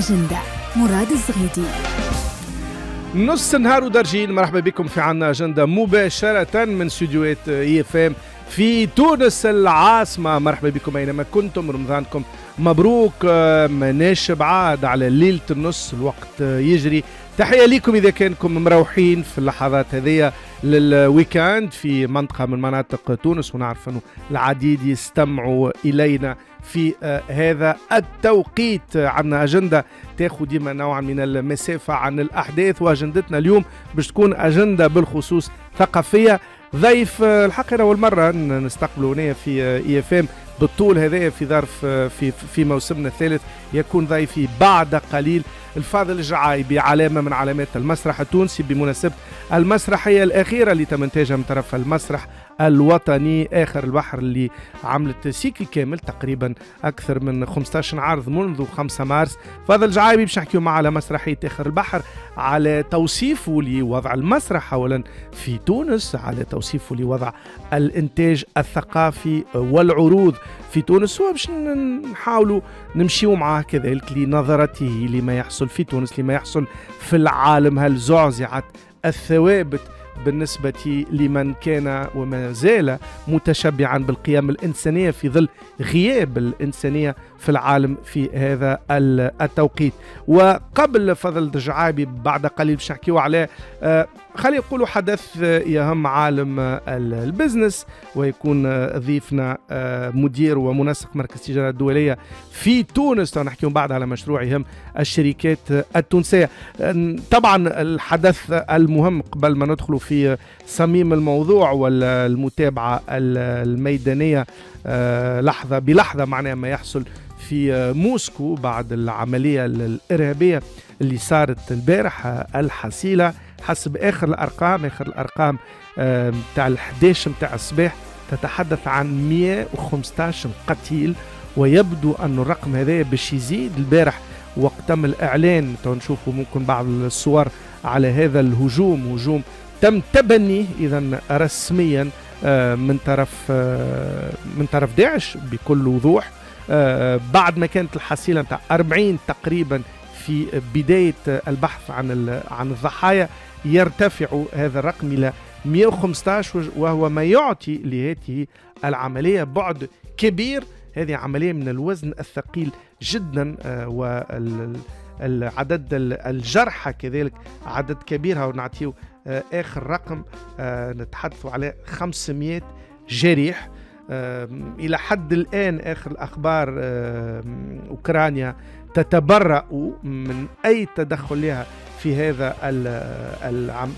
أجندة مراد الزغيدي نص نهار ودرجين مرحبا بكم في عنا أجندة مباشرة من استديوهات اي اف ام في تونس العاصمة مرحبا بكم أينما كنتم رمضانكم مبروك آه، مناش بعاد على ليلة النص الوقت يجري تحية لكم إذا كانكم مروحين في اللحظات هذه للويكاند في منطقة من مناطق تونس ونعرف أنه العديد يستمعوا إلينا في آه، هذا التوقيت عندنا أجندة تاخذ ديما نوعا من المسافة عن الأحداث وأجندتنا اليوم باش تكون أجندة بالخصوص ثقافية ضيف آه، الحقيقة أول مرة نستقبله هنا في آه، اي اف ام بالطول هذا في ظرف في في موسمنا الثالث يكون ضيفي بعد قليل الفاضل الجعايبي علامة من علامات المسرح التونسي بمناسبة المسرحية الأخيرة اللي تم إنتاجها من طرف المسرح الوطني آخر البحر اللي عملت سيكل كامل تقريبا أكثر من 15 عرض منذ 5 مارس فاضل الجعايبي باش نحكيو معاه على مسرحية آخر البحر على توصيفه لوضع المسرح أولا في تونس على توصيفه لوضع الإنتاج الثقافي والعروض في تونس وباش نحاولوا نمشيو معاه كذلك لنظرته لما يحصل في تونس لما يحصل في العالم هل زعزعت الثوابت بالنسبة لمن كان وما زال متشبعا بالقيم الإنسانية في ظل غياب الإنسانية في العالم في هذا التوقيت وقبل فضل دجعابي بعد قليل باش نحكيو على آه، خلي نقولوا حدث آه، يهم عالم آه، البزنس ويكون ضيفنا مدير ومنسق مركز التجاره الدوليه في تونس نحكي بعد على مشروع يهم الشركات التونسيه طبعا الحدث المهم قبل ما ندخلوا في صميم الموضوع والمتابعه الميدانيه لحظه بلحظه معناها ما يحصل في آه، موسكو بعد العملية الإرهابية اللي صارت البارحة الحصيلة حسب آخر الأرقام آخر الأرقام آه، تاع ال 11 متاع الصباح تتحدث عن 115 قتيل ويبدو أن الرقم هذا باش يزيد البارح وقت تم الإعلان نشوفوا ممكن بعض الصور على هذا الهجوم هجوم تم تبنيه إذا رسميا آه، من طرف من طرف داعش بكل وضوح آه، آه، بعد ما كانت الحصيله نتاع 40 تقريبا في بدايه آه، البحث عن عن الضحايا يرتفع هذا الرقم الى 115 وهو ما يعطي لهذه العمليه بعد كبير هذه عمليه من الوزن الثقيل جدا والعدد الجرحى كذلك عدد كبير ونعطيه اخر رقم نتحدث على 500 جريح إلى حد الآن آخر الأخبار أوكرانيا تتبرأ من أي تدخل لها في هذا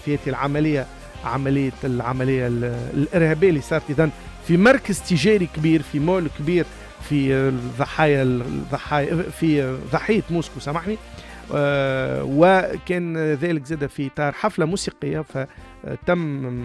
في هذه العملية عملية العملية الإرهابية اللي صارت إذا في مركز تجاري كبير في مول كبير في ضحايا الضحايا في ضحية موسكو سامحني آه، وكان ذلك زاد في اطار حفله موسيقيه فتم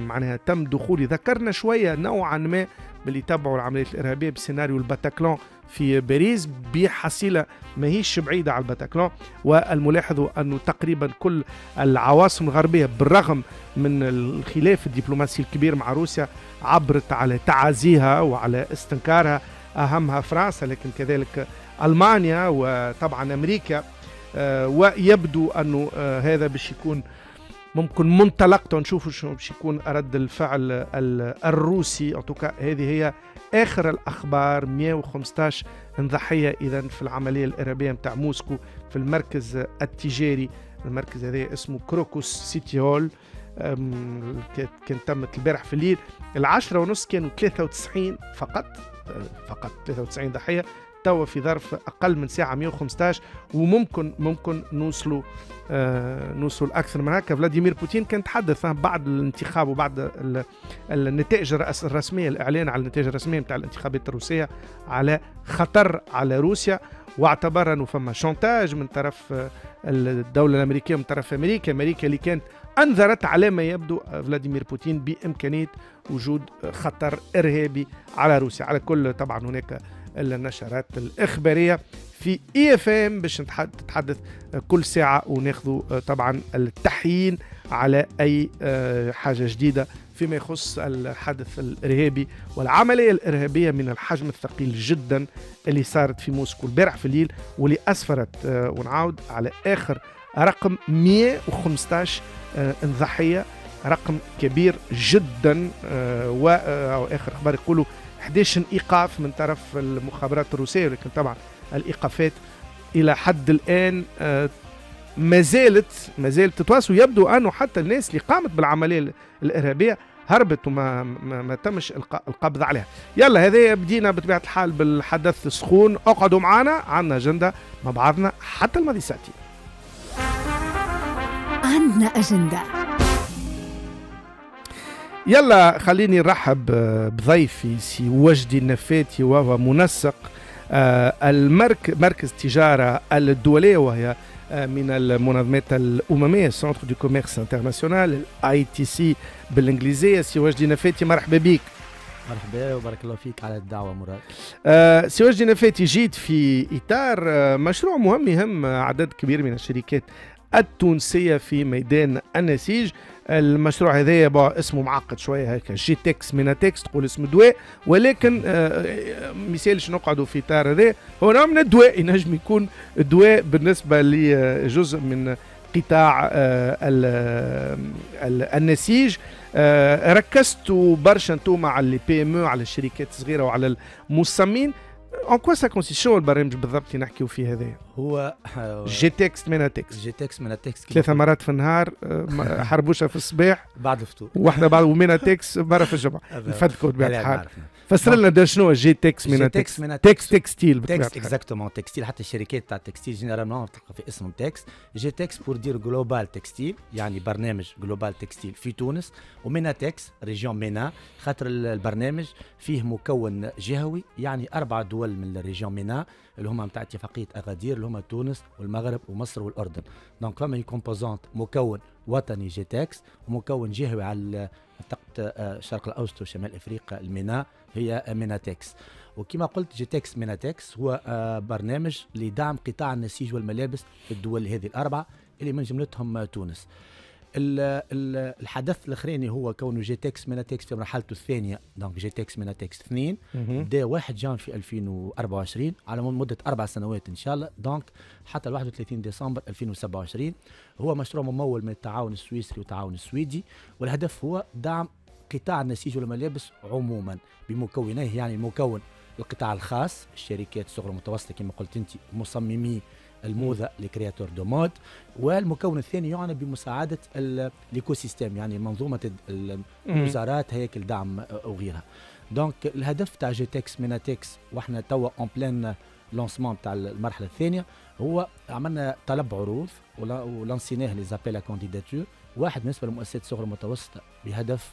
معناها تم دخولي ذكرنا شويه نوعا ما باللي تبعوا العمليات الارهابيه بسيناريو الباتاكلون في باريس بحصيله ماهيش بعيده على الباتاكلون والملاحظ انه تقريبا كل العواصم الغربيه بالرغم من الخلاف الدبلوماسي الكبير مع روسيا عبرت على تعازيها وعلى استنكارها اهمها فرنسا لكن كذلك المانيا وطبعا امريكا آه، ويبدو انه آه، هذا باش يكون ممكن منطلق نشوفوا شنو باش يكون رد الفعل الروسي اوتوكا هذه هي اخر الاخبار 115 ضحيه اذا في العمليه الارهابيه نتاع موسكو في المركز التجاري المركز هذا اسمه كروكوس سيتي هول كان تمت البارح في الليل العشرة ونص كانوا 93 فقط أه، فقط 93 ضحيه توا في ظرف اقل من ساعه 115 وممكن ممكن نوصلوا آه نوصلوا لاكثر من هكا فلاديمير بوتين كان تحدث بعد الانتخاب وبعد النتائج الرسميه الاعلان على النتائج الرسميه نتاع الانتخابات الروسيه على خطر على روسيا واعتبر انه فما شونتاج من طرف آه، الدوله الامريكيه من طرف امريكا امريكا اللي كانت انذرت على ما يبدو آه، فلاديمير بوتين بامكانيه وجود خطر ارهابي على روسيا على كل طبعا هناك النشرات الإخبارية في اي اف ام باش نتحدث كل ساعه وناخذوا آه، طبعا التحيين على اي آه، حاجه جديده فيما يخص الحدث الارهابي والعمليه الارهابيه من الحجم الثقيل جدا اللي صارت في موسكو البارح في الليل واللي اسفرت آه، ونعاود على اخر رقم 115 ضحيه رقم كبير جدا واخر اخبار يقولوا 11 ايقاف من طرف المخابرات الروسيه ولكن طبعا الايقافات الى حد الان آه، ما زالت ما زالت تتواصل ويبدو انه حتى الناس اللي قامت بالعمليه الارهابيه هربت وما ما, ما تمش القبض عليها يلا هذا بدينا بطبيعه الحال بالحدث السخون اقعدوا معنا عندنا اجنده مع بعضنا حتى الماضي ساعتين عندنا اجنده يلا خليني نرحب آه، بضيفي سي وجدي النفاتي وهو منسق آه، المرك مركز التجارة الدولية وهي آه، من المنظمات الأممية سنتر دو كوميرس انترناسيونال الاي تي سي بالإنجليزية سي وجدي نفاتي مرحبا بك مرحبا وبارك الله فيك على الدعوه مراد. سي وجدي نفاتي جيت في اطار مشروع مهم يهم عدد كبير من الشركات التونسية في ميدان النسيج المشروع هذايا اسمه معقد شويه هكا جي تكس من تكس تقول اسم دواء ولكن آه، آه، مثالش نقعدوا في تار هذا هو نوع من الدواء ينجم يكون دواء بالنسبه لجزء من قطاع آه، النسيج ركزتوا برشا انتوما على البي ام على الشركات الصغيره وعلى المصممين ان كوا سا كونسيست شنو البرامج بالضبط اللي نحكيو فيه هذايا؟ هو جي تكست مينا تكست جي تكست مينا تكست ثلاثة مرات في النهار آه، حربوشة في الصباح بعد الفطور واحدة بعد ومينا تكست مرة في الجمعة نفدكوا بطبيعة الحال فسر لنا شنو جي تكس من تكس من تكس تكستيل تكس اكزاكتومون تكستيل حتى الشركات تاع التكستيل جينيرالمون تلقى في اسمهم تكس جي تكس بور دير جلوبال تكستيل يعني برنامج جلوبال تكستيل في تونس ومينا تكس ريجيون مينا خاطر البرنامج فيه مكون جهوي يعني اربع دول دول من الريجيون مينا اللي هما نتاع اتفاقيه اغادير اللي هما تونس والمغرب ومصر والاردن دونك فما كومبوزونت مكون وطني تاكس ومكون جهوي على منطقه آه، الشرق الاوسط وشمال افريقيا المينا هي مينا تاكس وكما قلت جيتكس تاكس هو آه، برنامج لدعم قطاع النسيج والملابس في الدول هذه الاربعه اللي من جملتهم تونس الحدث الاخراني هو كونه جي تكس تكس في مرحلته الثانيه دونك جي تكس تكس 2 بدا 1 جان في 2024 على مده اربع سنوات ان شاء الله دونك حتى 31 ديسمبر 2027 هو مشروع ممول من التعاون السويسري والتعاون السويدي والهدف هو دعم قطاع النسيج والملابس عموما بمكونيه يعني المكون القطاع الخاص الشركات الصغرى المتوسطه كما قلت انت مصممي الموضه لي كرياتور دو مود والمكون الثاني يعنى بمساعده الايكو سيستيم يعني منظومه الوزارات هياكل دعم وغيرها دونك الهدف تاع جي مينا تكس واحنا توا اون بلان لونسمون تاع المرحله الثانيه هو عملنا طلب عروض ولانسيناه لي زابيل كانديداتور واحد بالنسبه للمؤسسات الصغرى المتوسطه بهدف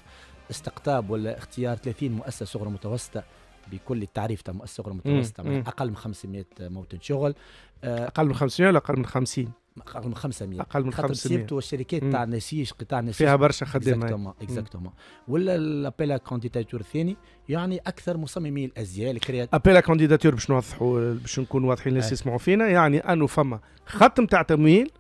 استقطاب ولا اختيار 30 مؤسسه صغرى متوسطه بكل التعريف تم غير متوسطه اقل من 500 موطن شغل آه، اقل من 500 ولا اقل من 50 اقل من 500 اقل من 500 خاطر الشركات تاع النسيج قطاع النسيج فيها برشا خدمه اكزاكتومون اكزاكتومون ولا الابيلا كانديداتور الثاني يعني اكثر مصممي الازياء الكريات ابيلا كانديداتور باش نوضحوا باش نكون واضحين الناس آه. يسمعوا فينا يعني انه فما خط تاع تمويل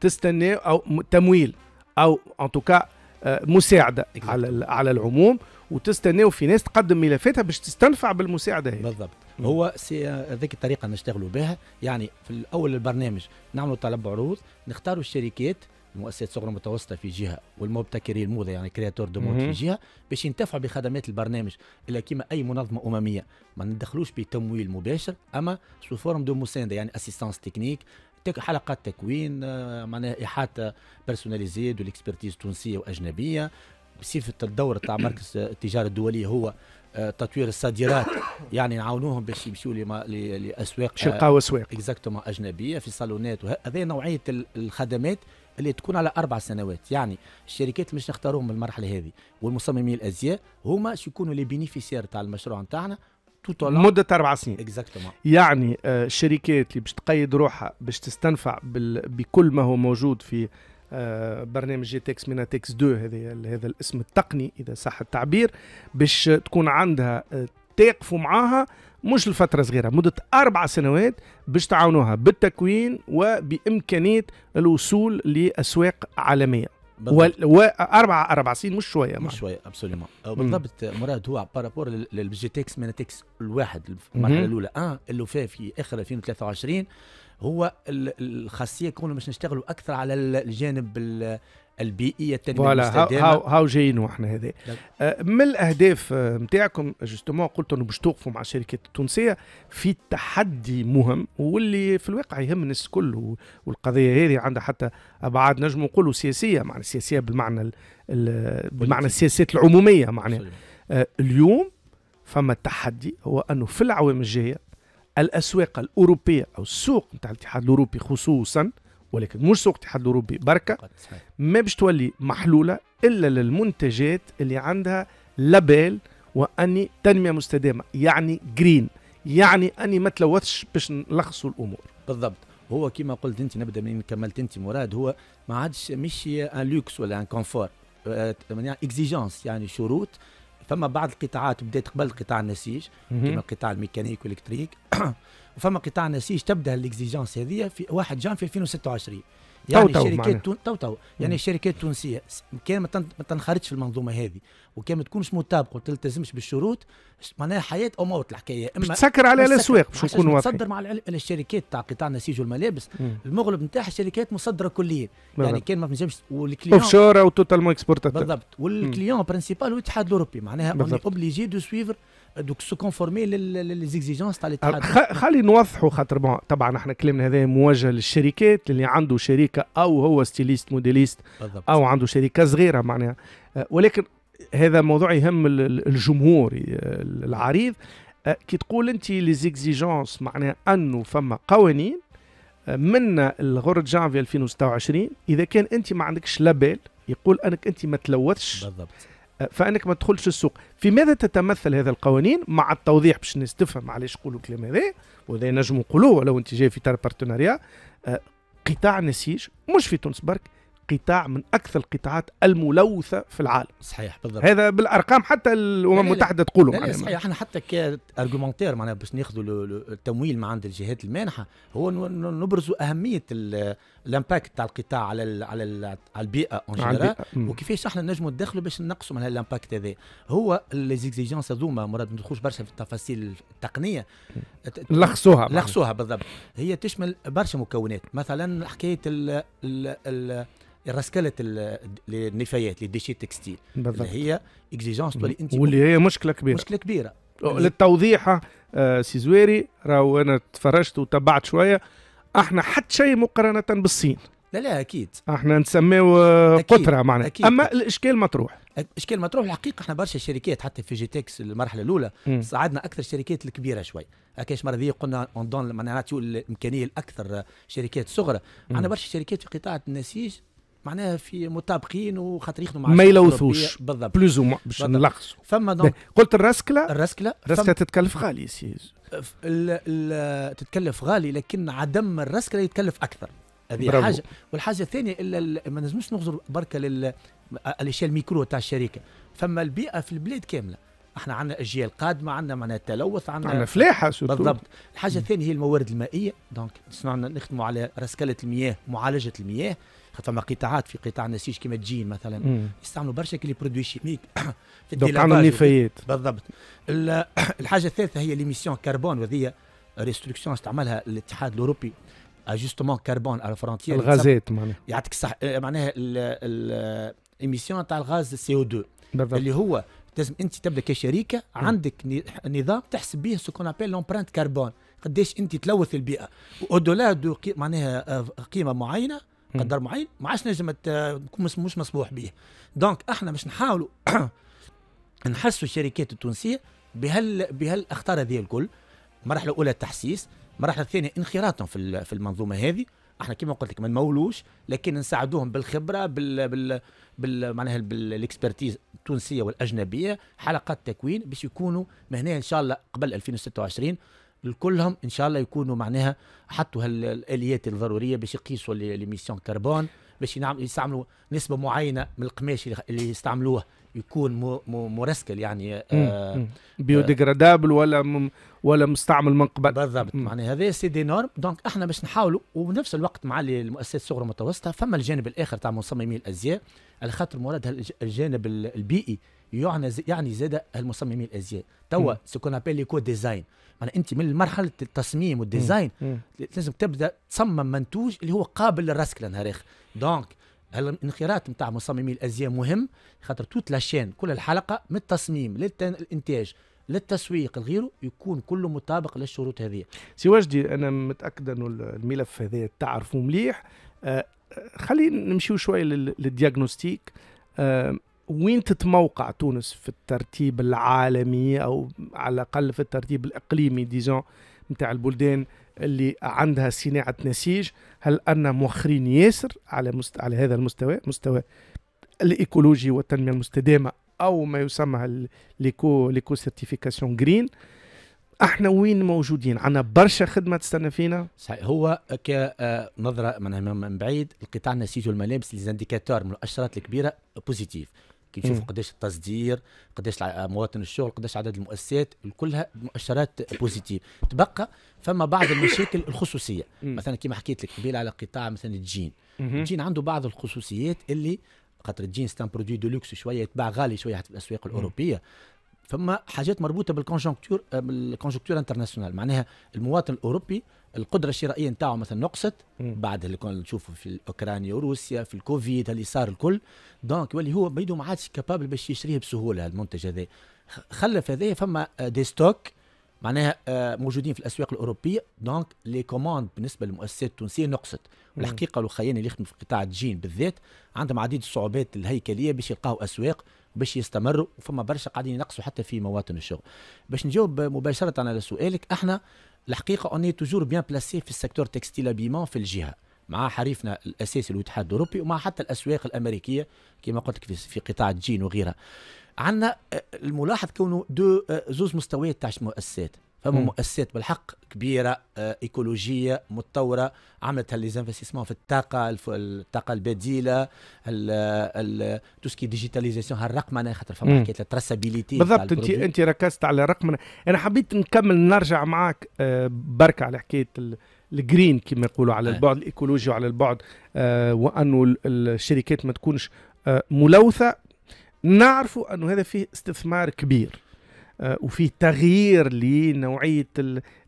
تستنى او تمويل او ان توكا آه، مساعده على على العموم وتستناو في ناس تقدم ملفاتها باش تستنفع بالمساعده هي بالضبط هو ذيك هذيك الطريقه نشتغلوا بها يعني في الاول البرنامج نعملوا طلب عروض نختاروا الشركات المؤسسات الصغرى المتوسطه في جهه والمبتكرين الموضه يعني كرياتور دو في جهه باش ينتفعوا بخدمات البرنامج الا كيما اي منظمه امميه ما ندخلوش بتمويل مباشر اما سو فورم دو مسانده يعني اسيستانس تكنيك حلقات تكوين آه، معناها احاطه بيرسوناليزي دو ليكسبرتيز تونسيه واجنبيه بصفه الدور تاع مركز التجاره الدوليه هو آه، تطوير الصادرات يعني نعاونوهم باش يمشيو لاسواق باش اسواق اكزاكتومون اجنبيه في صالونات وهذه نوعيه الخدمات اللي تكون على اربع سنوات يعني الشركات اللي مش نختاروهم من المرحله هذه والمصممين الازياء هما شو يكونوا لي بينيفيسير تاع المشروع نتاعنا مدة أربع سنين اكزاكتومون يعني الشركات آه، اللي باش تقيد روحها باش تستنفع بكل ما هو موجود في آه، برنامج جي تكس مينا تكس 2 هذا هذا الاسم التقني اذا صح التعبير باش تكون عندها آه، تقف معاها مش لفتره صغيره مده اربع سنوات باش تعاونوها بالتكوين وبامكانيه الوصول لاسواق عالميه واربع اربع سنين مش شويه مش شويه ابسوليومون بالضبط مراد هو بارابور للجي تيكس من تيكس الواحد المرحله الاولى ان آه، اللي فيه في اخر 2023 هو الخاصيه كون باش نشتغلوا اكثر على الجانب البيئيه التنميه المستدامه هاو, هاو جايين احنا هذا أه، من الاهداف نتاعكم أه، جوستومون قلت انه باش توقفوا مع الشركات التونسيه في تحدي مهم واللي في الواقع يهم الناس الكل والقضيه هذه عندها حتى ابعاد نجم نقولوا سياسيه معنى سياسيه بالمعنى ال بالمعنى السياسات العموميه معناها أه، اليوم فما تحدي هو انه في العوام الجايه الاسواق الاوروبيه او السوق نتاع الاتحاد الاوروبي خصوصا ولكن مش سوق الاتحاد الاوروبي بركه ما باش تولي محلوله الا للمنتجات اللي عندها لابيل واني تنميه مستدامه يعني جرين يعني اني ما تلوثش باش نلخصوا الامور بالضبط هو كما قلت انت نبدا من كملت انت مراد هو ما عادش مش ان لوكس ولا ان كونفور اكزيجونس يعني شروط فما بعض القطاعات بدات قبل قطاع النسيج كما القطاع الميكانيك والالكتريك آه، وفما قطاع نسيج تبدا الاكزيجونس هذه في 1 جان في 2026 يعني تو الشركات تو تو تو يعني الشركات التونسيه كان ما تنخرطش في المنظومه هذه وكان ما تكونش مطابقه وتلتزمش بالشروط معناها حياه او موت الحكايه اما تسكر على الاسواق باش نكون واضح تصدر مع الشركات تاع قطاع النسيج والملابس مم. المغلب نتاعها الشركات مصدره كليا يعني كان ما تنجمش والكليون اوف شور او توتالمون اكسبورتاتور بالضبط والكليون برانسيبال هو الاتحاد الاوروبي معناها اوبليجي دو سويفر دوك سو كونفورمي ليزيكزيجونس تاع الاتحاد خلي نوضحوا خاطر بون طبعا احنا كلامنا هذا موجه للشركات اللي عنده شركه او هو ستيليست موديليست او عنده شركه صغيره معناها أه، ولكن هذا موضوع يهم الجمهور العريض أه، كي تقول انت ليزيكزيجونس معناها انه فما قوانين أه، من الغور جانفي 2026 اذا كان انت ما عندكش لابيل يقول انك انت ما تلوثش بالضبط فانك ما تدخلش السوق في ماذا تتمثل هذه القوانين مع التوضيح باش الناس تفهم علاش يقولوا الكلام هذا وهذا نجم نقولوه لو انت جاي في تار بارتناريا آه، قطاع النسيج مش في تونس برك قطاع من اكثر القطاعات الملوثه في العالم صحيح بالضبط هذا بالارقام حتى الامم المتحده تقولوا لا, صحيح احنا حتى كارجومنتير معناها باش ناخذوا التمويل من عند الجهات المانحه هو نبرز اهميه الامباكت تاع القطاع على الـ على الـ على البيئه اون جينيرال وكيفاش احنا نجموا ندخلوا باش نقصوا من الامباكت هذا هو زيكزيجونس هذوما مراد ما ندخلوش برشا في التفاصيل التقنيه نلخصوها نلخصوها بالضبط هي تشمل برشا مكونات مثلا حكايه ال ال ال النفايات لي ديشي تكستيل بالضبط اللي هي اكزيجونس تولي انت واللي هي مشكله كبيره مشكله كبيره للتوضيح سيزويري آه، سي زويري راهو انا تفرجت وتبعت شويه احنا حتى شيء مقارنه بالصين لا لا اكيد احنا نسميه آه، قطره معنا أكيد. اما الاشكال مطروح اشكال مطروح الحقيقه احنا برشا شركات حتى في جي تيكس المرحله الاولى ساعدنا اكثر الشركات الكبيره شوي هكاش مره ذي قلنا اون دون معناتها الامكانيه الاكثر شركات صغرى عندنا برشا شركات في قطاع النسيج معناها في مطابقين وخاطر يخدموا مع ما يلوثوش بالضبط بلوز وما باش نلخصوا فما دونك قلت الراسكله الراسكله الراسكله تتكلف غالي سي تتكلف غالي لكن عدم الراسكله يتكلف اكثر هذه حاجه والحاجه الثانيه الا ما نجمش نغزر بركه لل الاشياء الميكرو تاع الشركه فما البيئه في البلاد كامله احنا عندنا اجيال قادمه عندنا معناها تلوث عندنا عندنا فلاحه بالضبط الحاجه الثانيه هي الموارد المائيه دونك نخدموا على رسكله المياه معالجه المياه خاطر فما قطاعات في قطاع النسيج كيما الجين مثلا يستعملوا برشا كلي برودوي شيميك في النفايات بالضبط الحاجه الثالثه هي ليميسيون كربون وهذه ريستركسيون استعملها الاتحاد الاوروبي اجستمون كربون على الفرونتير الغازات معناها يعطيك الصح آه، معناها الايميسيون تاع الغاز سي او 2 اللي هو لازم انت تبدا كشركه عندك نظام تحسب به سو كون ابل لومبرانت كربون قداش انت تلوث البيئه او دو معناها آه، قيمه معينه قدر معين ما عادش نجم مش مسموح به دونك احنا باش نحاولوا نحسوا الشركات التونسيه بهال بهالاخطار هذه الكل المرحله الاولى التحسيس المرحله الثانيه انخراطهم في في المنظومه هذه احنا كما قلت لك ما نمولوش لكن نساعدوهم بالخبره بال بال بال معناها بالاكسبرتيز التونسيه والاجنبيه حلقات تكوين باش يكونوا من هنا ان شاء الله قبل 2026 كلهم ان شاء الله يكونوا معناها حطوا هالاليات الضروريه باش يقيسوا ليميسيون كربون باش يستعملوا نسبه معينه من القماش اللي يستعملوه يكون مرسكل يعني آه, آه، بيوديغرادابل ولا ولا مستعمل من قبل بالضبط معناها هذا سي دي نورم دونك احنا باش نحاولوا وبنفس الوقت مع المؤسسات الصغرى والمتوسطه فما الجانب الاخر تاع مصممي الازياء على خاطر مراد الجانب البيئي يعني يعني زاد المصممين الازياء توا سو كون ابيل ليكو ديزاين معناها انت من مرحله التصميم والديزاين لازم تبدا تصمم منتوج اللي هو قابل للرسك لنهار اخر دونك الانخراط نتاع مصممي الازياء مهم خاطر توت لاشين كل الحلقه من التصميم للانتاج للتسويق لغيره يكون كله مطابق للشروط هذه سي وجدي انا متاكد انه الملف هذا تعرفوا مليح آه، آه، خلينا نمشيو شويه للدياغنوستيك آه، وين تتموقع تونس في الترتيب العالمي او على الاقل في الترتيب الاقليمي ديزون نتاع البلدان اللي عندها صناعه نسيج هل ان مؤخرين ياسر على مست... على هذا المستوى مستوى الايكولوجي والتنميه المستدامه او ما يسمى ليكو ليكو سيرتيفيكاسيون جرين احنا وين موجودين عندنا برشا خدمه تستنى فينا صحيح هو كنظره آه، من بعيد القطاع النسيج والملابس ليزانديكاتور من الاشارات الكبيره بوزيتيف كي تشوف قداش التصدير قداش مواطن الشغل قداش عدد المؤسسات كلها مؤشرات بوزيتيف تبقى فما بعض المشاكل الخصوصيه مثلا كما حكيت لك قبيل على قطاع مثلا الجين الجين عنده بعض الخصوصيات اللي خاطر الجين ستان برودوي دو لوكس شويه يتباع غالي شويه في الاسواق الاوروبيه فما حاجات مربوطه بالكونجنكتور بالكونجنكتور انترناسيونال معناها المواطن الاوروبي القدره الشرائيه نتاعو مثلا نقصت بعد اللي كنا نشوفه في اوكرانيا وروسيا في الكوفيد اللي صار الكل دونك واللي هو بيدو ما عادش كابابل باش يشريه بسهوله المنتج هذا خلف هذا فما دي آه، ستوك معناها آه، موجودين في الاسواق الاوروبيه دونك لي كوموند بالنسبه للمؤسسات التونسيه نقصت والحقيقه الخيانه اللي يخدموا في قطاع الجين بالذات عندهم عديد الصعوبات الهيكليه باش يلقاو اسواق باش يستمروا وفما برشا قاعدين ينقصوا حتى في مواطن الشغل باش نجاوب مباشره على سؤالك احنا الحقيقه اوني توجور بيان بلاسي في السيكتور تكستيل ابيمون في الجهه مع حريفنا الاساسي الاتحاد الاوروبي ومع حتى الاسواق الامريكيه كما قلت لك في قطاع الجين وغيرها عندنا آه، الملاحظ كونه دو آه، زوز مستويات تاع المؤسسات فما مؤسسات بالحق كبيره آه، ايكولوجيه متطوره عملت هالليزانفستيسمون في الطاقه الطاقه البديله تو سكي ديجيتاليزاسيون هالرقمنه خاطر فما حكايه التراسابيليتي بالضبط انت انت ركزت على الرقمنه انا حبيت نكمل نرجع معاك آه، بركة على حكايه الجرين كما يقولوا على آه. البعد الايكولوجي وعلى البعد آه وانه الشركات ما تكونش آه ملوثه نعرفوا انه هذا فيه استثمار كبير آه، وفي تغيير لنوعيه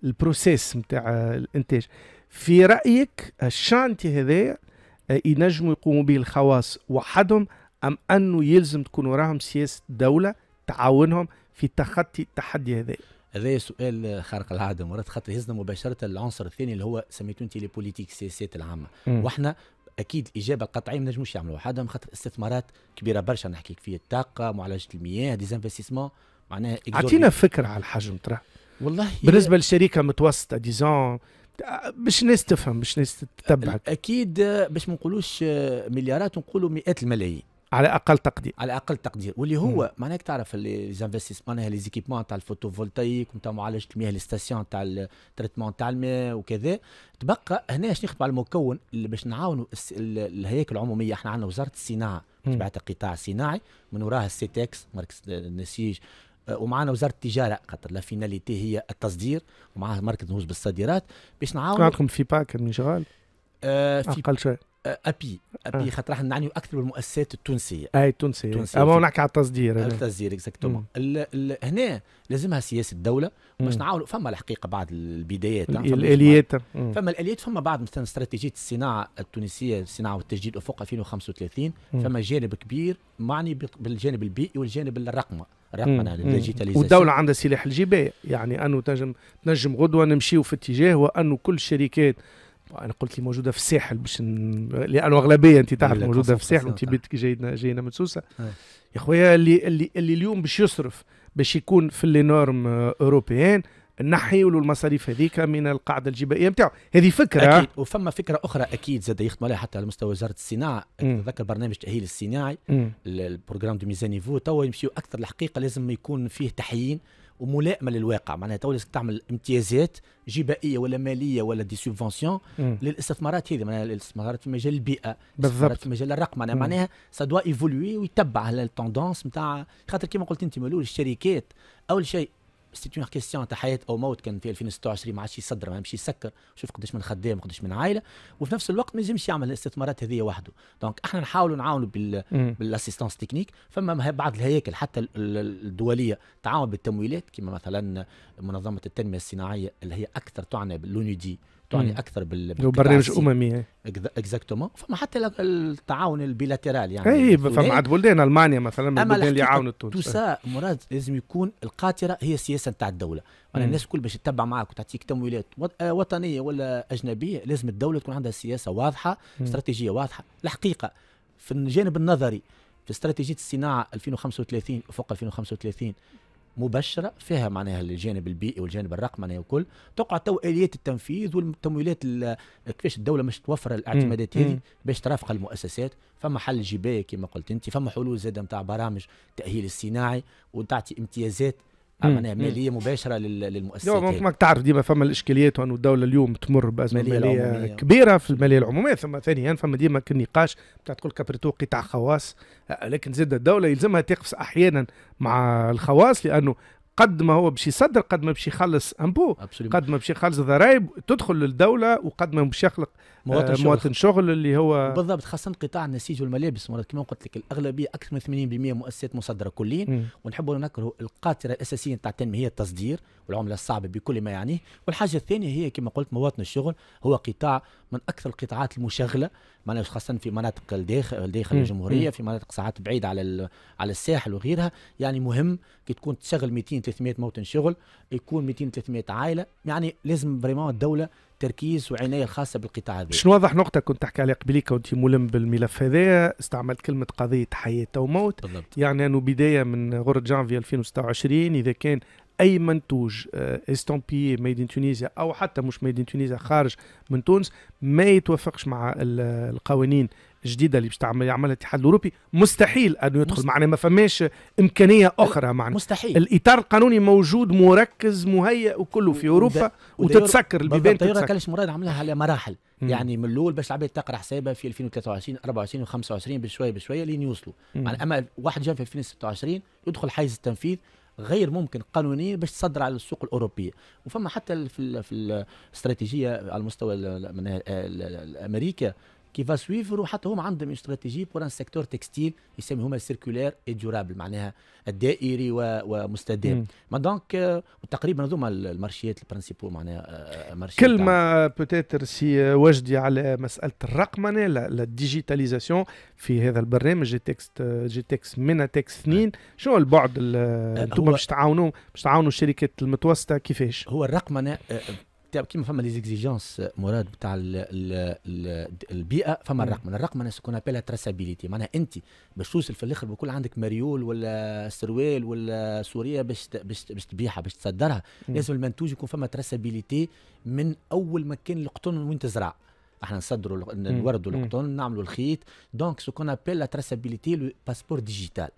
البروسيس نتاع الانتاج في رايك الشانتي هذا آه، ينجموا يقوموا به الخواص وحدهم ام انه يلزم تكون وراهم سياسه دوله تعاونهم في تخطي التحدي هذا هذا سؤال خارق العاده مرات خاطر يهزنا مباشره العنصر الثاني اللي هو سميتو انت لي بوليتيك السياسات العامه واحنا اكيد الاجابه القطعيه ما نجموش يعملوا وحدهم خاطر استثمارات كبيره برشا نحكيك في الطاقه معالجه المياه ديزانفستيسمون معناها اعطينا فكره على الحجم ترى والله بالنسبه للشركه متوسطه ديزون باش الناس تفهم باش الناس تتبعك اكيد باش ما نقولوش آه، مليارات نقولوا مئات الملايين على اقل تقدير على اقل تقدير واللي هو معناك تعرف لي زانفستيسمون معناها لي زيكيبمون تاع الفوتوفولتايك نتاع معالجه المياه لي ستاسيون تاع التريتمون تاع الماء وكذا تبقى هنا باش نخدم على المكون اللي باش نعاونوا الهياكل العموميه احنا عندنا وزاره الصناعه تبعت قطاع صناعي من وراها السيتكس مركز النسيج ومعنا وزاره التجاره خاطر لا فيناليتي هي التصدير ومعها مركز نهوض بالصادرات باش نعاونوا عندكم في باك من شغال آه في اقل شيء ابي ابي آه. خاطر احنا نعنيو اكثر بالمؤسسات التونسيه اي التونسيه التونسيه اما نحكي على التصدير التصدير اكزاكتومون هنا لازمها سياسه الدوله باش نعاونوا فما الحقيقه بعض البدايات الاليات فما الاليات فما بعض مثلا استراتيجيه الصناعه التونسيه الصناعه والتجديد افق 2035 فما جانب كبير معني بالجانب البيئي والجانب الرقمي رقمنا والدوله عندها سلاح الجبايه يعني انه تنجم تنجم غدوه نمشيو في اتجاه وانه كل الشركات انا قلت لي موجوده في الساحل باش ن... لانه اغلبيه انت تعرف موجوده في الساحل وانت بيتك جاينا جاينا من سوسه يا خويا اللي اللي اللي اليوم باش يصرف باش يكون في لي نورم اوروبيان نحيوا له المصاريف هذيك من القاعده الجبائيه نتاعو هذه فكره اكيد وفما فكره اخرى اكيد زاد يخدم عليها حتى على مستوى وزاره الصناعه تذكر برنامج التاهيل الصناعي البروجرام دو ميزانيفو توا يمشيو اكثر الحقيقه لازم يكون فيه تحيين وملائمه للواقع معناها تو تعمل امتيازات جبائيه ولا ماليه ولا دي سوبفونسيون للاستثمارات هذه معناها الاستثمارات في مجال البيئه بالضبط في مجال الرقم معناها معناها سا دوا ايفولوي ويتبع التوندونس نتاع خاطر كيما قلت انت من الاول الشركات اول شيء ستي اون كيستيون تاع حياه او موت كان في 2026 ما عادش يصدر ما يمشي يسكر شوف قداش من خدام قداش من عائله وفي نفس الوقت ما ينجمش يعمل الاستثمارات هذه وحده دونك احنا نحاولوا نعاونوا بال... بالاسيستونس تكنيك فما بعض الهياكل حتى الدوليه تعاون بالتمويلات كما مثلا منظمه التنميه الصناعيه اللي هي اكثر تعنى باللونيدي تعني اكثر بال برنامج اممي إيه. اكزاكتومون فما حتى التعاون البيلاترال يعني اي فما عاد بلدان المانيا مثلا من البلدان اللي يعاونوا تونس تو سا إيه. مراد لازم يكون القاطره هي السياسه نتاع الدوله انا الناس الكل باش تتبع معك وتعطيك تمويلات آه، وطنيه ولا اجنبيه لازم الدوله تكون عندها سياسه واضحه مم. استراتيجيه واضحه الحقيقه في الجانب النظري في استراتيجيه الصناعه 2035 وفوق 2035 مبشره فيها معناها الجانب البيئي والجانب الرقمي وكل توقع تو اليات التنفيذ والتمويلات كيفاش الدوله مش توفر الاعتمادات هذه باش ترافق المؤسسات فما حل جبايه كما قلت انت فما حلول زاده نتاع برامج تاهيل الصناعي وتعطي امتيازات عمليه ماليه مباشره للمؤسسات ممكن تعرف ديما فما الاشكاليات وانه الدوله اليوم تمر بازمه ماليه, مالية كبيره في الماليه العموميه ثم ثانيا فما ديما النقاش بتاع تقول كابريتو قطاع خواص آه، لكن زاد الدوله يلزمها تقفز احيانا مع الخواص لانه قد ما هو باش يصدر قد ما باش يخلص امبو قد ما باش يخلص ضرائب تدخل للدوله وقد ما باش يخلق مواطن, آه، شغل. مواطن شغل اللي هو بالضبط خاصه قطاع النسيج والملابس مرات كما قلت لك الاغلبيه اكثر من 80% مؤسسات مصدره كليا ونحبوا نذكروا القاطره الاساسيه نتاع التنميه هي التصدير والعمله الصعبه بكل ما يعنيه والحاجه الثانيه هي كما قلت مواطن الشغل هو قطاع من اكثر القطاعات المشغله معناها خاصه في مناطق الداخل داخل الجمهوريه في مناطق ساعات بعيده على على الساحل وغيرها يعني مهم كي تكون تشغل 200 300 موطن شغل يكون 200 300 عائله يعني لازم فريمون الدوله التركيز وعنايه الخاصه بالقطاع هذا شنو واضح نقطه كنت تحكي عليها قبلي كنت ملم بالملف هذا استعملت كلمه قضيه حياه وموت بالضبط. يعني انه بدايه من غره جانفي 2026 اذا كان اي منتوج استومبي ميد ان تونيزيا او حتى مش ميد ان تونيزيا خارج من تونس ما يتوافقش مع القوانين جديده اللي باش تعمل يعملها الاتحاد الاوروبي مستحيل انه يدخل معنا ما فماش امكانيه اخرى معنا مستحيل الاطار القانوني موجود مركز مهيئ وكله في اوروبا وده... وتتسكر البيبان تتسكر كلش مراد عملها على مراحل مم. يعني من الاول باش العباد تقرا حسابها في 2023 24 و25 بشويه بشويه لين يوصلوا اما واحد جا في 2026 يدخل حيز التنفيذ غير ممكن قانونيا باش تصدر على السوق الاوروبيه وفما حتى في في الاستراتيجيه على المستوى آه، الامريكا كي فا سويفر وحتى هم عندهم استراتيجي بور ان سيكتور تكستيل هما سيركولير اي ديورابل معناها الدائري ومستدام ما دونك euh، تقريبا هذوما المارشيات البرانسيبو معناها آه، مارشيات كلمه بوتيتر سي وجدي على مساله الرقمنه الديجيتاليزاسيون في هذا البرنامج جي تكست جي تكست من تكست اثنين شنو البعد انتم آه، باش تعاونوا باش تعاونوا الشركات المتوسطه كيفاش؟ هو الرقمنه كيما فما لي زيكزيجونس مراد بتاع البيئه فما الرقم الرقم انا سكون ابيلا تراسابيليتي معناها انت باش توصل في الاخر بكل عندك مريول ولا سروال ولا سوريه باش باش تبيعها باش تصدرها لازم المنتوج يكون فما تراسابيليتي من اول ما كان القطن وين تزرع احنا نصدروا الورد والقطن نعملوا الخيط دونك سو كون تراسابيليتي الباسبور ديجيتال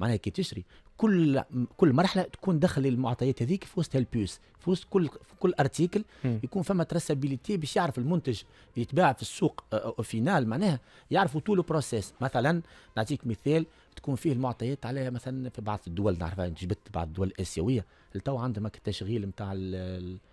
معناها كي تشري كل كل مرحله تكون دخل المعطيات هذيك في وسط البيوس في وسط كل في كل ارتيكل يكون فما ترسابيليتي باش يعرف المنتج يتباع في السوق فينال آه، آه، معناها يعرفوا طول البروسيس مثلا نعطيك مثال تكون فيه المعطيات على مثلا في بعض الدول نعرفها جبت بعض الدول الاسيويه لتو عندهم التشغيل نتاع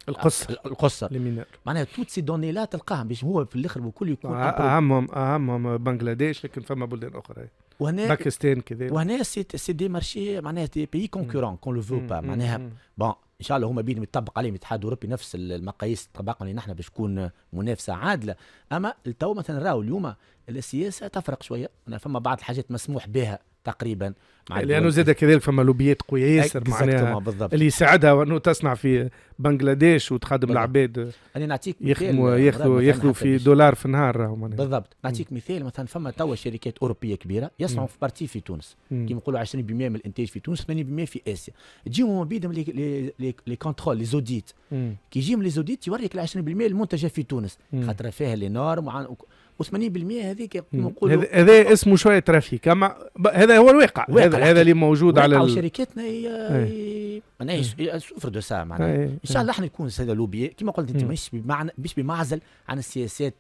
القصه القصه المينار معناها توت سي دوني لا تلقاهم باش هو في الاخر وكل يكون آه، اهمهم اهمهم بنغلاديش لكن فما بلدان اخرى وهنا باكستان كذا وهنا سي دي مارشي معناها دي بي كونكورون كون لو فو با معناها بون ان شاء الله هما بينهم يطبق عليهم الاتحاد الاوروبي نفس المقاييس الطباق اللي نحن باش تكون منافسه عادله اما التو مثلا راهو اليوم السياسه تفرق شويه فما بعض الحاجات مسموح بها تقريبا مع لانه زاد كذلك فما لوبيات قويه ياسر معناها اللي يساعدها انه تصنع في بنغلاديش وتخدم العباد انا نعطيك يخدموا ياخذوا ياخذوا في دولار في النهار بالضبط نعطيك مثال مثلا فما توا شركات اوروبيه كبيره يصنعوا في بارتي في تونس كيما نقولوا 20% من الانتاج في تونس 80% في اسيا تجيهم هما بيدهم لي كونترول لي زوديت كي يجيهم لي زوديت يوريك ال 20% المنتجه في تونس خاطر فيها لي نورم و80% هذيك نقولوا هذا اسمه شويه ترافيك اما هذا هو الواقع هذا هذا اللي موجود على شركاتنا هي إيه. معناها افرضوا إيه. ساعه معناها إيه. ان شاء الله احنا نكون هذا لوبي كما قلت انت مش بمعنى مش بمعزل عن السياسات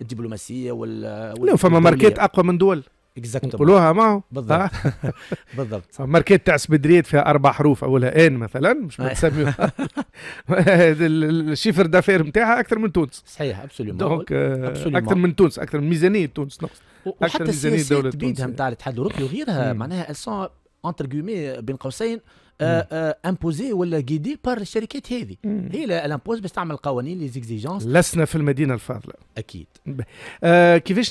الدبلوماسيه وال لا فما ماركات اقوى من دول اكزاكتو نقولوها معه بالضبط بالضبط ماركات تاع سبدريت فيها اربع حروف اولها ان مثلا مش نسميوها آه. الشيفر دافير نتاعها اكثر من تونس صحيح ابسوليومون دونك آه، اكثر من تونس اكثر من ميزانيه تونس نقص اكثر من ميزانيه الدوله التونسيه نتاع الاتحاد الاوروبي وغيرها معناها السون انتر بين قوسين امبوزي آه، آه، ولا غيدي بار الشركات هذه هي الامبوز باش تعمل قوانين لي زيكزيجونس لسنا في المدينه الفاضله اكيد آه كيفاش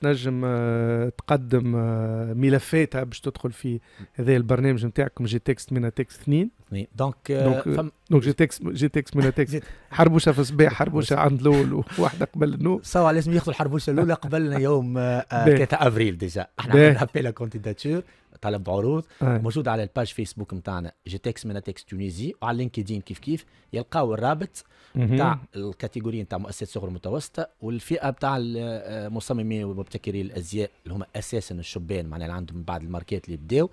تنجم آه تقدم آه ملفاتها باش تدخل في هذا البرنامج نتاعكم جي تكست من تكست اثنين دونك دونك, جي تكست جي تكست من تكست حربوشه في الصباح حربوشه عند الاول وواحده قبل النوم سوا لازم ياخذوا الحربوشه الاولى قبلنا يوم 3 ابريل ديجا احنا عملنا لا كونتيداتور طلب عروض آه. موجود على الباج فيسبوك نتاع نتاعنا جي تكس من تكس تونيزي وعلى لينكدين كيف كيف يلقاو الرابط نتاع الكاتيجوري نتاع مؤسسات صغر المتوسطة والفئه نتاع المصممين آه، ومبتكري الازياء اللي هما اساسا الشبان معناها اللي عندهم بعض الماركات اللي بداو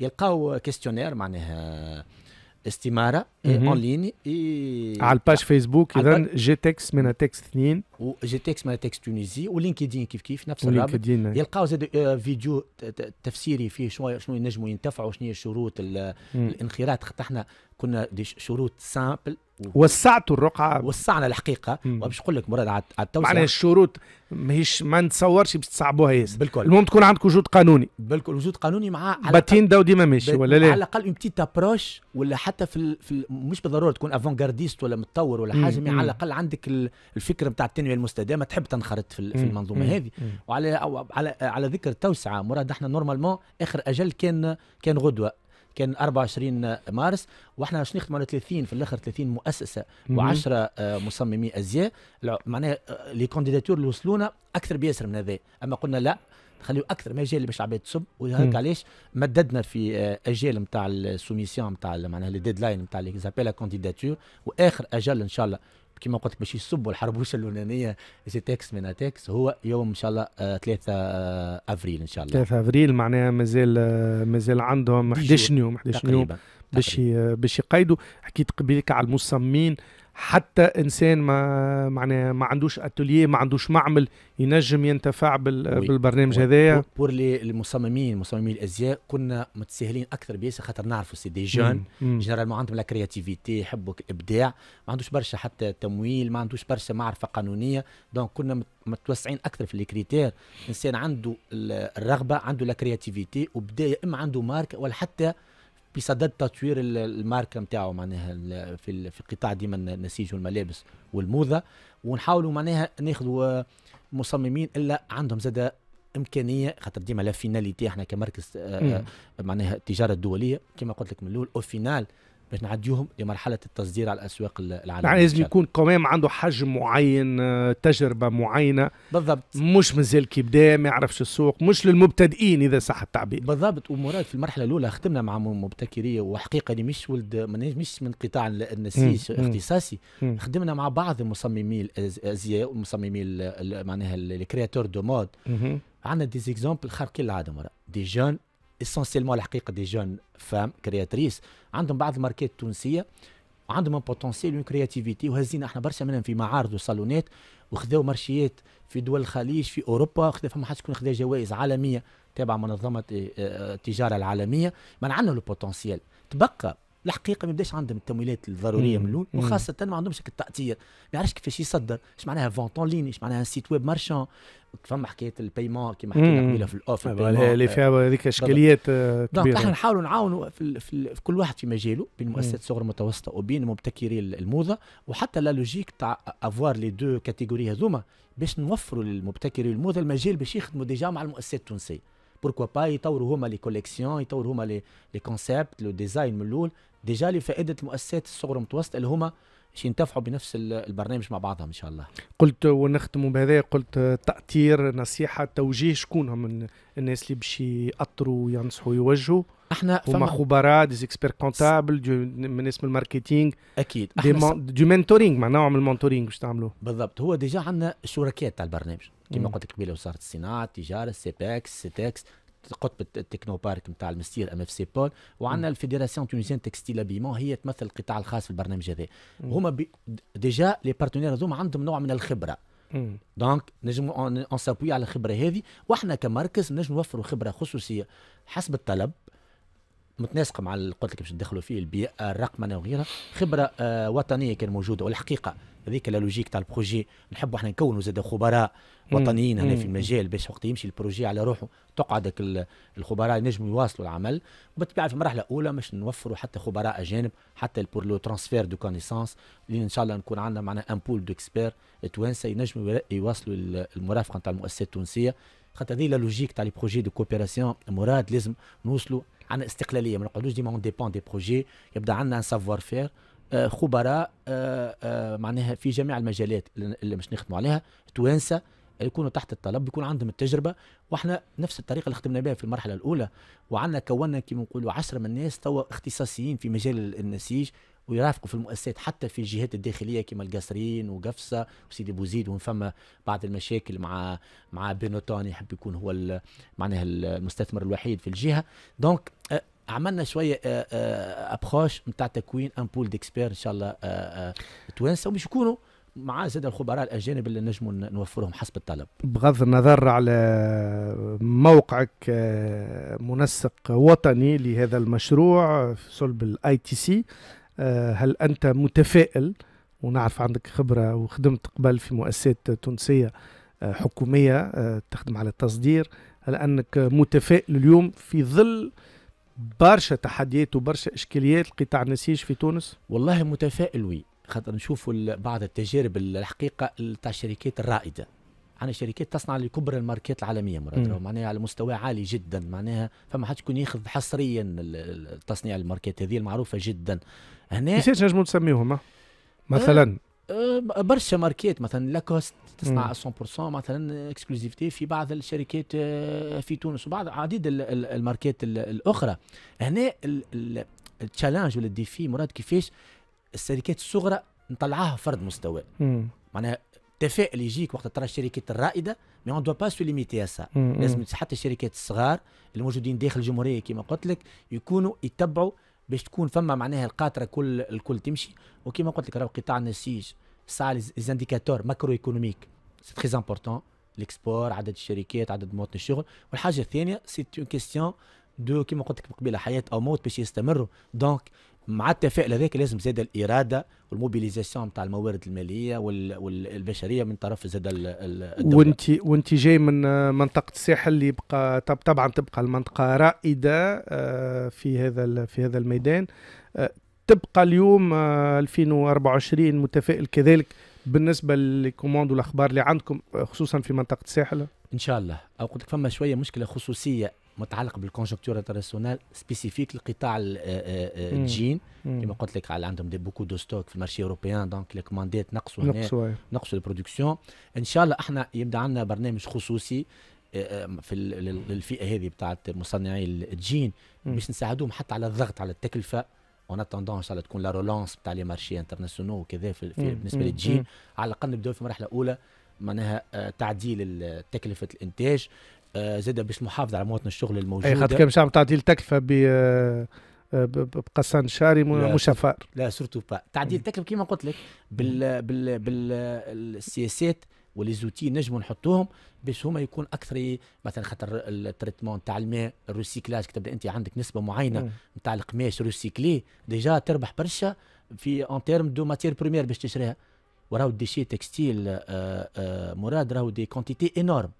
يلقاو كيستيونير معناها استماره اون لين على الباج فيسبوك اذا جي تكس من تكس اثنين وجي تيكس مع تيكس تونيزي ولينكدين كيف كيف نفس الرابط يلقاو زاد فيديو تفسيري فيه شويه شنو ينجموا ينتفعوا شنو هي شروط الانخراط خاطر احنا كنا دي شروط سامبل وسعتوا الرقعه وسعنا الحقيقه وباش نقول لك مراد على التوسع معناها الشروط ماهيش ما نتصورش باش تصعبوها ياسر بالكل المهم تكون عندك وجود قانوني بالكل وجود قانوني مع باتين داو ديما ماشي ولا لا على الاقل اون بتيت ابروش ولا حتى في, ال... في ال... مش بالضروره تكون افونغارديست ولا متطور ولا حاجه مي على الاقل عندك الفكره نتاع التنويع التنميه المستدامه تحب تنخرط في, المنظومه هذه وعلى على على ذكر التوسعه مراد احنا نورمالمون اخر اجل كان كان غدوه كان 24 مارس واحنا باش نخدموا على 30 في الاخر 30 مؤسسه و10 آه، مصممي ازياء معناها لي آه، كونديداتور اللي وصلونا اكثر بياسر من هذا اما قلنا لا خليه اكثر مجال اللي باش العباد تصب وهذاك علاش مددنا في آه، اجال نتاع السوميسيون نتاع معناها لي ديدلاين نتاع لي زابيل كونديداتور واخر اجل ان شاء الله كما قلت باش يصبوا الحربوشه اللبنانيه سي تكس من تكس هو يوم ان شاء الله 3 آه، افريل ان شاء الله 3 افريل معناها مازال آه، مازال عندهم 11 يوم 11 يوم باش باش يقيدوا حكيت قبيلك على المصممين حتى انسان ما معناه ما عندوش اتوليه ما عندوش معمل ينجم ينتفع بال وي. بالبرنامج هذايا بور المصممين مصممين الازياء كنا متساهلين اكثر بيس خاطر نعرفوا سي دي جون جينيرال عندهم لا كرياتيفيتي يحبوا الابداع ما عندوش برشا حتى تمويل ما عندوش برشا معرفه قانونيه دونك كنا متوسعين اكثر في الكريتير انسان عنده الرغبه عنده لا كرياتيفيتي يا اما عنده مارك ولا حتى بصدد تطوير الماركه نتاعو معناها في في قطاع ديما النسيج والملابس والموضه ونحاولوا معناها ناخذوا آه، مصممين الا عندهم زاد امكانيه خاطر ديما لا فيناليتي احنا كمركز آه، آه، معناها التجاره الدوليه كما قلت لك من الاول او فينال باش نعديوهم لمرحله التصدير على الاسواق العالميه يعني لازم يكون كمام عنده حجم معين آه، تجربه معينه بالضبط مش مازال كي بدا ما يعرفش السوق مش للمبتدئين اذا صح التعبير بالضبط ومراد في المرحله الاولى خدمنا مع مبتكريه وحقيقه اللي مش ولد مش من قطاع النسيج اختصاصي خدمنا مع بعض مصممي الازياء ومصممي معناها الكرياتور دو مود عندنا دي زيكزومبل خارقين العاده دي جون اسونسيلمون الحقيقه دي جون فام كرياتريس عندهم بعض الماركات التونسيه وعندهم بوتونسيال اون كرياتيفيتي وهزينا احنا برشا منهم في معارض وصالونات وخذاو مارشيات في دول الخليج في اوروبا خذا فما حد شكون خذا جوائز عالميه تابعه منظمه التجاره آه، آه، العالميه ما عندنا لو بوتونسيال تبقى الحقيقه ما يبداش عندهم التمويلات الضروريه من الاول وخاصه ما عندهمش التاطير ما يعرفش كيفاش يصدر اش معناها فونت اون لين اش معناها سيت ويب مارشون فما حكايه البيمون كما حكينا قبيله في الاوفر آه، اللي فيها آه، هذيك اشكاليات آه، كبيره احنا نحاولوا نعاونوا في, في, في كل واحد في مجاله بين مؤسسات صغرى متوسطه وبين مبتكري الموضه وحتى لا لوجيك تاع افوار لي دو كاتيجوري هذوما باش نوفروا للمبتكري الموضه المجال باش يخدموا ديجا مع المؤسسات التونسيه بوركوا با يطوروا هما لي كوليكسيون يطوروا هما لي كونسيبت لو ديزاين من الاول ديجا لفائده المؤسسات الصغرى المتوسطه اللي هما باش ينتفعوا بنفس البرنامج مع بعضهم ان شاء الله قلت ونختموا بهذا قلت تاثير نصيحه توجيه شكون هم الناس اللي باش ياطروا وينصحوا ويوجهوا احنا هما خبراء دي زيكسبير كونتابل من اسم الماركتينغ اكيد دي, مون... دي مونتورينغ معناها من المونتورينغ باش تعملوا بالضبط هو ديجا عندنا شركاء تاع البرنامج كما قلت لك قبيله وزاره الصناعه التجاره السيباكس سيتاكس قطب التكنو بارك نتاع المستير ام اف سي بول وعندنا الفيدراسيون تونسيان تكستيل ابيمون هي تمثل القطاع الخاص في البرنامج هذا هما ديجا لي بارتنير هذوما عندهم نوع من الخبره دونك نجم اون سابوي على الخبره هذه واحنا كمركز نجم نوفروا خبره خصوصيه حسب الطلب متناسقه مع اللي قلت لك باش ندخلوا فيه البيئه الرقمنه وغيرها خبره آه وطنيه كان موجوده والحقيقه هذيك لا لوجيك تاع البروجي نحبوا احنا نكونوا زاد خبراء وطنيين هنا في المجال باش وقت يمشي البروجي على روحه تقعد الخبراء ينجموا يواصلوا العمل وبالطبيعه في مرحله اولى مش نوفروا حتى خبراء اجانب حتى بور لو ترانسفير دو كونيسونس ان شاء الله نكون عندنا معنا ان بول دو اكسبير توانسه ينجموا يواصلوا المرافقه نتاع المؤسسات التونسيه خاطر هذه لا لوجيك تاع لي بروجي دو كوبيراسيون مراد لازم نوصلوا عندنا استقلاليه ما نقعدوش ديما اون ديبون دي بروجي يبدا عندنا ان سافوار فير آه، خبراء آه، آه، معناها في جميع المجالات اللي مش نخدموا عليها توانسه يكونوا تحت الطلب يكون عندهم التجربه واحنا نفس الطريقه اللي خدمنا بها في المرحله الاولى وعندنا كونا كما نقولوا 10 من الناس توا اختصاصيين في مجال النسيج ويرافقوا في المؤسسات حتى في الجهات الداخليه كما القصرين وقفصه وسيدي بوزيد ومن فما بعض المشاكل مع مع بينوتون يحب يكون هو معناها المستثمر الوحيد في الجهه دونك عملنا شويه ابخوش آه، نتاع آه، تكوين ان بول ديكسبير ان شاء الله آه، توانسه ومش يكونوا مع زاد الخبراء الاجانب اللي نجموا نوفرهم حسب الطلب. بغض النظر على موقعك منسق وطني لهذا المشروع في صلب الاي تي سي هل انت متفائل ونعرف عندك خبره وخدمت قبل في مؤسسات تونسيه حكوميه تخدم على التصدير هل انك متفائل اليوم في ظل برشا تحديات وبرشا اشكاليات لقطاع النسيج في تونس والله متفائل وي خاطر نشوفوا بعض التجارب الحقيقه تاع الشركات الرائده عن شركات تصنع لكبرى الماركات العالميه مراد معناها على مستوى عالي جدا معناها فما حد يكون ياخذ حصريا تصنيع الماركات هذه المعروفه جدا هنا نسيت نجموا نسميهم آه. مثلا آه، برشا ماركات مثلا لاكوست تصنع 100% مثلا اكسكلوزيفيتي في بعض الشركات آه، في تونس وبعض عديد الماركات الاخرى هنا التشالنج ولا الديفي مراد كيفاش الشركات الصغرى نطلعها فرد مستوى معناها التفائل يجيك وقت ترى الشركات الرائده مي اون دو با سو ليميتي سا لازم حتى الشركات الصغار الموجودين داخل الجمهوريه كما قلت لك يكونوا يتبعوا باش تكون فما معناها القاطره كل الكل تمشي وكما قلت لك راهو قطاع النسيج ساعه ليزانديكاتور ماكرو ايكونوميك سي تري امبورتون ليكسبور عدد الشركات عدد مواطن الشغل والحاجه الثانيه سي اون كيستيون دو كيما قلت لك قبيله حياه او موت باش يستمروا دونك مع التفاؤل هذاك لازم زاد الاراده والموبيليزاسيون نتاع الموارد الماليه والبشريه من طرف زاد الدوله وانت وانت جاي من منطقه الساحل اللي يبقى طب طبعا تبقى المنطقه رائده آه، في هذا في هذا الميدان آه، تبقى اليوم 2024 آه، متفائل كذلك بالنسبه للكوموند والاخبار اللي عندكم آه، خصوصا في منطقه الساحل ان شاء الله او قلت لك فما شويه مشكله خصوصيه متعلقه بالكونجكتور انترناسيونال سبيسيفيك لقطاع آه، الجين كما قلت لك على عندهم دي بوكو دو ستوك في المارشي اوروبيان دونك لي كوماندات نقصوا هنا نقصوا أيوه. نقصوا البرودكسيون ان شاء الله احنا يبدا عندنا برنامج خصوصي في الفئه هذه بتاعت مصنعي الجين باش نساعدوهم حتى على الضغط على التكلفه اون اتوندون ان شاء الله تكون لا رولونس تاع لي مارشي انترناسيونو وكذا في, في بالنسبه للجي على الاقل نبداو في مرحله اولى معناها آه، تعديل تكلفه الانتاج آه، زاد باش نحافظ على مواطن الشغل الموجوده اي خاطر كان باش تعديل تكلفه ب آه، بقسان شاري مشفار لا سورتو با تعديل تكلفه كيما قلت لك بالسياسات بال... بال... وليزوتي نجموا نحطوهم باش هما يكون اكثر مثلا خاطر التريتمون تاع الماء الريسيكلاج تبدا انت عندك نسبه معينه نتاع القماش ريسيكلي ديجا تربح برشا في اون تيرم دو ماتير بريمير باش تشريها وراه الديشي تكستيل آه، آه، مراد راهو دي كونتيتي انورم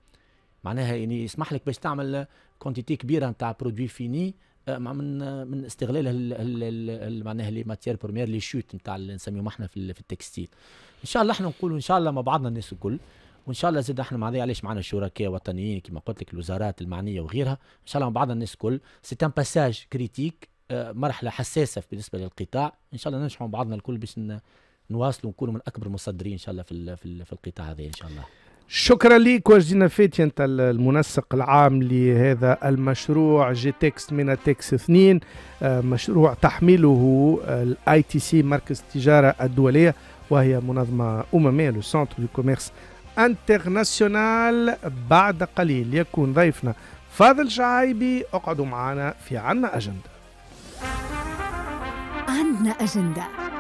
معناها يعني يسمح لك باش تعمل كونتيتي كبيره نتاع برودوي فيني آه، مع من آه، من استغلال معناها لي ماتيير بروميير لي شوت نتاع اللي نسميهم احنا في, في التكستيل ان شاء الله احنا نقولوا ان شاء الله مع بعضنا الناس الكل وان شاء الله زاد احنا معناها علاش معنا شركاء وطنيين كما قلت لك الوزارات المعنيه وغيرها ان شاء الله مع بعضنا الناس الكل سي ان باساج كريتيك مرحله حساسه بالنسبه للقطاع ان شاء الله ننجحوا مع بعضنا الكل باش نواصلوا ونكونوا من اكبر المصدرين ان شاء الله في في القطاع هذا ان شاء الله شكرا لك وجدنا فاتي انت المنسق العام لهذا المشروع جي تكس من تكس 2 آه، مشروع تحمله الاي آه، تي سي مركز التجاره الدوليه وهي منظمه امميه لو سونتر دو كوميرس انترناسيونال بعد قليل يكون ضيفنا فاضل شعايبي اقعدوا معنا في عنا اجنده عندنا اجنده